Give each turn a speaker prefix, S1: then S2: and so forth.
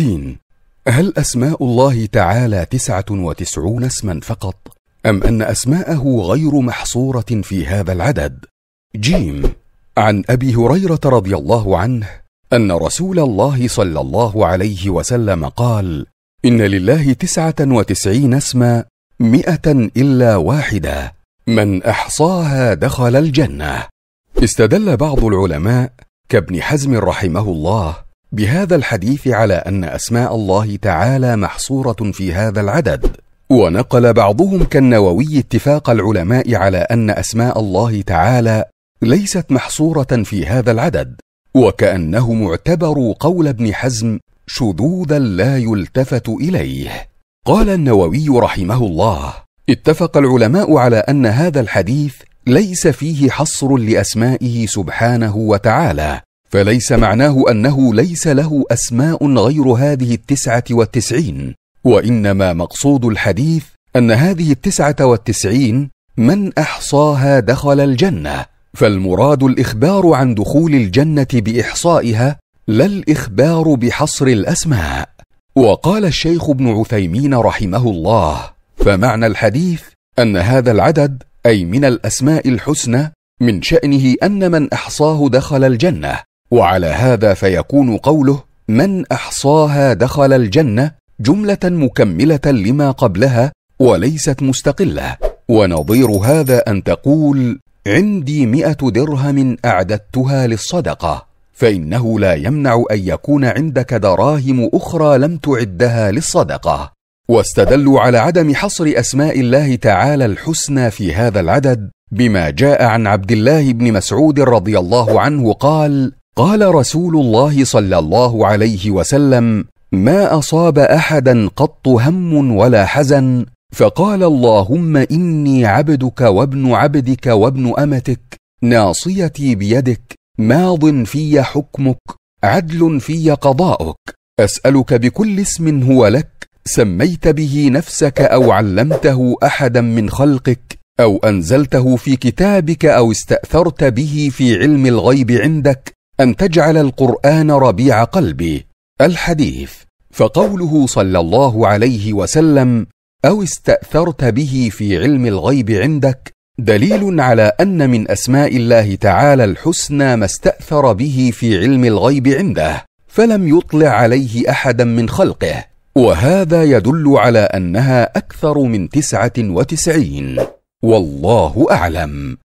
S1: سين هل أسماء الله تعالى تسعة وتسعون اسما فقط؟ أم أن أسماءه غير محصورة في هذا العدد؟ جيم عن أبي هريرة رضي الله عنه أن رسول الله صلى الله عليه وسلم قال إن لله تسعة وتسعين اسما مئة إلا واحدة من أحصاها دخل الجنة استدل بعض العلماء كابن حزم رحمه الله بهذا الحديث على ان اسماء الله تعالى محصوره في هذا العدد ونقل بعضهم كالنووي اتفاق العلماء على ان اسماء الله تعالى ليست محصوره في هذا العدد وكانهم اعتبروا قول ابن حزم شذوذا لا يلتفت اليه قال النووي رحمه الله اتفق العلماء على ان هذا الحديث ليس فيه حصر لاسمائه سبحانه وتعالى فليس معناه انه ليس له اسماء غير هذه التسعه والتسعين وانما مقصود الحديث ان هذه التسعه والتسعين من احصاها دخل الجنه فالمراد الاخبار عن دخول الجنه باحصائها لا الاخبار بحصر الاسماء وقال الشيخ ابن عثيمين رحمه الله فمعنى الحديث ان هذا العدد اي من الاسماء الحسنى من شانه ان من احصاه دخل الجنه وعلى هذا فيكون قوله من احصاها دخل الجنه جمله مكمله لما قبلها وليست مستقله ونظير هذا ان تقول عندي مئه درهم اعددتها للصدقه فانه لا يمنع ان يكون عندك دراهم اخرى لم تعدها للصدقه واستدلوا على عدم حصر اسماء الله تعالى الحسنى في هذا العدد بما جاء عن عبد الله بن مسعود رضي الله عنه قال قال رسول الله صلى الله عليه وسلم ما اصاب احدا قط هم ولا حزن فقال اللهم اني عبدك وابن عبدك وابن امتك ناصيتي بيدك ماض في حكمك عدل في قضاؤك اسالك بكل اسم هو لك سميت به نفسك او علمته احدا من خلقك او انزلته في كتابك او استاثرت به في علم الغيب عندك ان تجعل القران ربيع قلبي الحديث فقوله صلى الله عليه وسلم او استاثرت به في علم الغيب عندك دليل على ان من اسماء الله تعالى الحسنى ما استاثر به في علم الغيب عنده فلم يطلع عليه احدا من خلقه وهذا يدل على انها اكثر من تسعه وتسعين والله اعلم